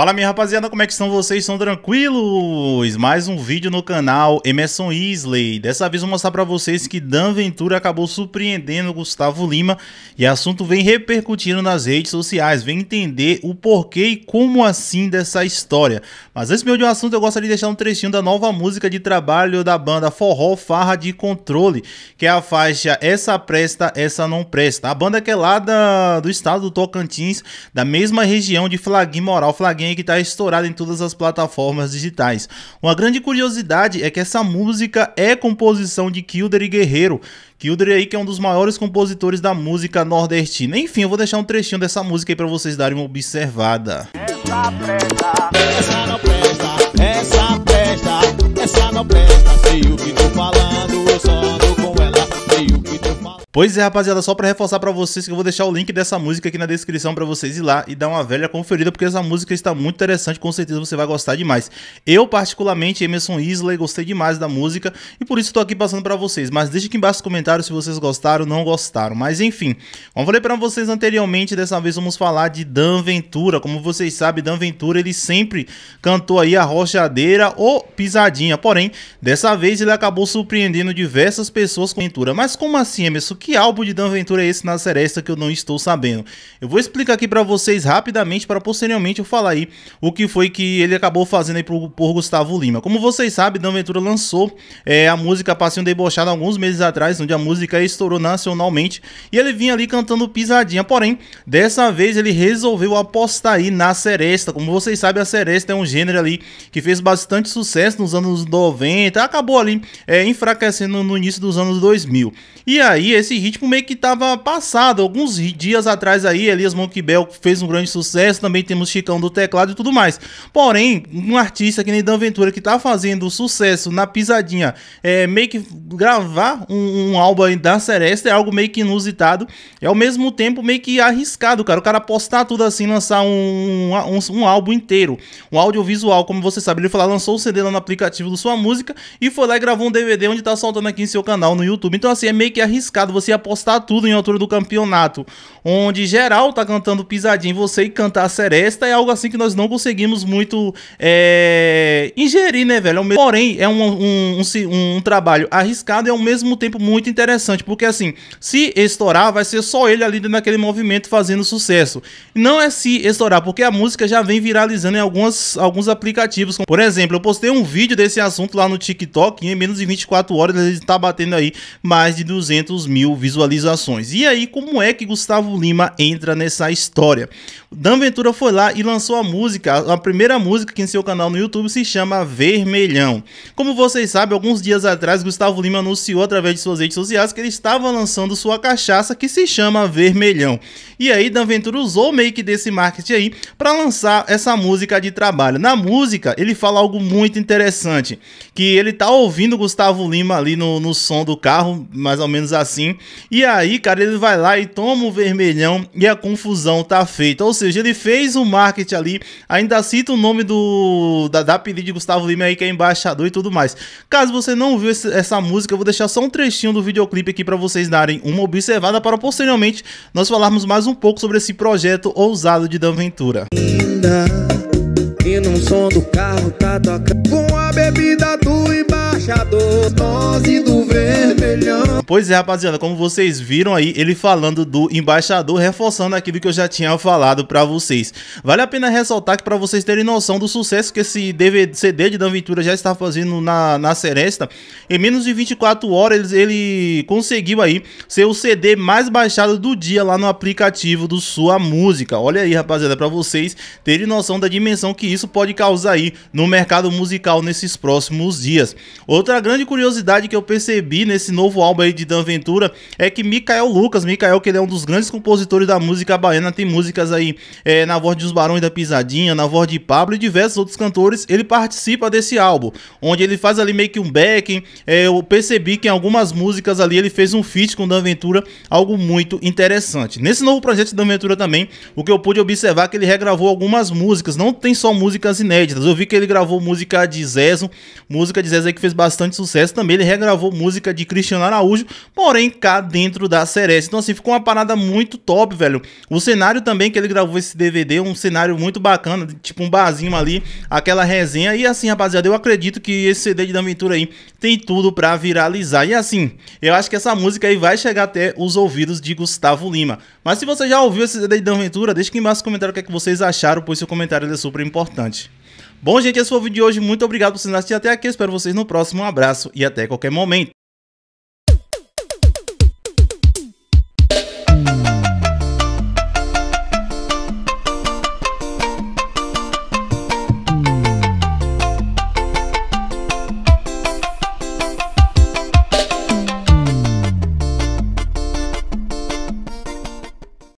Fala minha rapaziada, como é que estão vocês? Estão tranquilos? Mais um vídeo no canal Emerson Isley. Dessa vez vou mostrar para vocês que Dan Ventura acabou surpreendendo Gustavo Lima e assunto vem repercutindo nas redes sociais. Vem entender o porquê e como assim dessa história. Mas antes meu de um assunto, eu gostaria de deixar um trechinho da nova música de trabalho da banda Forró Farra de Controle, que é a faixa Essa Presta, Essa Não Presta. A banda que é lá da, do estado do Tocantins, da mesma região de Flaguim Moral que está estourada em todas as plataformas digitais. Uma grande curiosidade é que essa música é composição de Kilder e Guerreiro, Kilder aí que é um dos maiores compositores da música nordestina. Enfim, eu vou deixar um trechinho dessa música aí para vocês darem uma observada. Essa presta, essa não presta, essa presta, essa não presta, sei o que tô falando. Pois é, rapaziada, só para reforçar para vocês que eu vou deixar o link dessa música aqui na descrição para vocês ir lá e dar uma velha conferida, porque essa música está muito interessante, com certeza você vai gostar demais. Eu, particularmente, Emerson Isley, gostei demais da música e por isso estou aqui passando para vocês. Mas deixe aqui embaixo nos comentários se vocês gostaram ou não gostaram. Mas enfim, como eu falei para vocês anteriormente, dessa vez vamos falar de Dan Ventura. Como vocês sabem, Dan Ventura ele sempre cantou aí a rochadeira ou pisadinha, porém, dessa vez ele acabou surpreendendo diversas pessoas com Ventura. Mas como assim, Emerson? que álbum de Dan Ventura é esse na Seresta que eu não estou sabendo? Eu vou explicar aqui para vocês rapidamente, para posteriormente eu falar aí o que foi que ele acabou fazendo aí por, por Gustavo Lima. Como vocês sabem, Dan Ventura lançou é, a música Passinho Debochado alguns meses atrás, onde a música estourou nacionalmente, e ele vinha ali cantando pisadinha, porém, dessa vez ele resolveu apostar aí na Seresta. Como vocês sabem, a Seresta é um gênero ali que fez bastante sucesso nos anos 90, acabou ali é, enfraquecendo no início dos anos 2000. E aí, esse esse ritmo meio que estava passado. Alguns dias atrás aí, Elias Monkbel fez um grande sucesso, também temos Chicão do teclado e tudo mais. Porém, um artista que nem Dan Ventura, que está fazendo sucesso na pisadinha, é, meio que gravar um, um álbum da Seresta é algo meio que inusitado. É ao mesmo tempo meio que arriscado, cara. O cara postar tudo assim, lançar um, um, um álbum inteiro, um audiovisual, como você sabe. Ele falou lançou o CD lá no aplicativo do sua música e foi lá e gravou um DVD onde está soltando aqui em seu canal no YouTube. Então, assim, é meio que arriscado você você apostar tudo em altura do campeonato, onde geral tá cantando pisadinha você e cantar seresta, é algo assim que nós não conseguimos muito é, ingerir, né, velho? É Porém, é um, um, um, um trabalho arriscado e ao mesmo tempo muito interessante, porque assim, se estourar, vai ser só ele ali naquele movimento fazendo sucesso. Não é se estourar, porque a música já vem viralizando em algumas, alguns aplicativos. Como, por exemplo, eu postei um vídeo desse assunto lá no TikTok e em menos de 24 horas ele tá batendo aí mais de 200 mil mil visualizações. E aí, como é que Gustavo Lima entra nessa história? Dan Ventura foi lá e lançou a música, a primeira música que em seu canal no YouTube se chama Vermelhão. Como vocês sabem, alguns dias atrás, Gustavo Lima anunciou através de suas redes sociais que ele estava lançando sua cachaça que se chama Vermelhão. E aí, Dan Ventura usou o make desse marketing aí para lançar essa música de trabalho. Na música, ele fala algo muito interessante, que ele tá ouvindo Gustavo Lima ali no, no som do carro, mais ou menos assim, e aí, cara, ele vai lá e toma o vermelhão e a confusão tá feita. Ou seja, ele fez o marketing ali, ainda cita o nome do da, da apelido de Gustavo Lima aí, que é embaixador e tudo mais. Caso você não viu esse, essa música, eu vou deixar só um trechinho do videoclipe aqui para vocês darem uma observada para posteriormente nós falarmos mais um pouco sobre esse projeto ousado de Dan Ventura. Linda. O som do carro tá tocando com a bebida do embaixador, dose do vermelhão. Pois é, rapaziada, como vocês viram aí, ele falando do embaixador, reforçando aquilo que eu já tinha falado para vocês. Vale a pena ressaltar que para vocês terem noção do sucesso que esse DVD, CD de Dan Ventura já está fazendo na, na Seresta, em menos de 24 horas ele, ele conseguiu aí ser o CD mais baixado do dia lá no aplicativo do Sua Música. Olha aí, rapaziada, para vocês terem noção da dimensão que isso pode pode causar aí no mercado musical nesses próximos dias. Outra grande curiosidade que eu percebi nesse novo álbum aí de Dan Ventura é que Mikael Lucas, Mikael que ele é um dos grandes compositores da música baiana, tem músicas aí é, na voz de Os Barões da Pisadinha, na voz de Pablo e diversos outros cantores, ele participa desse álbum, onde ele faz ali meio que um backing, é, eu percebi que em algumas músicas ali ele fez um feat com Dan Ventura, algo muito interessante. Nesse novo projeto de Dan Ventura também, o que eu pude observar é que ele regravou algumas músicas, não tem só músicas inéditas. Eu vi que ele gravou música de Zezo, música de Zezo aí que fez bastante sucesso. Também ele regravou música de Cristiano Araújo, porém cá dentro da Ceres. Então, assim, ficou uma parada muito top, velho. O cenário também que ele gravou esse DVD, um cenário muito bacana, tipo um barzinho ali, aquela resenha. E assim, rapaziada, eu acredito que esse CD de aventura aí tem tudo pra viralizar. E assim, eu acho que essa música aí vai chegar até os ouvidos de Gustavo Lima. Mas se você já ouviu esse CD de aventura, deixa aqui embaixo o comentário o que, é que vocês acharam, pois seu comentário é super importante. Bom, gente, esse foi o vídeo de hoje. Muito obrigado por vocês assistirem até aqui. Espero vocês no próximo. Um abraço e até qualquer momento.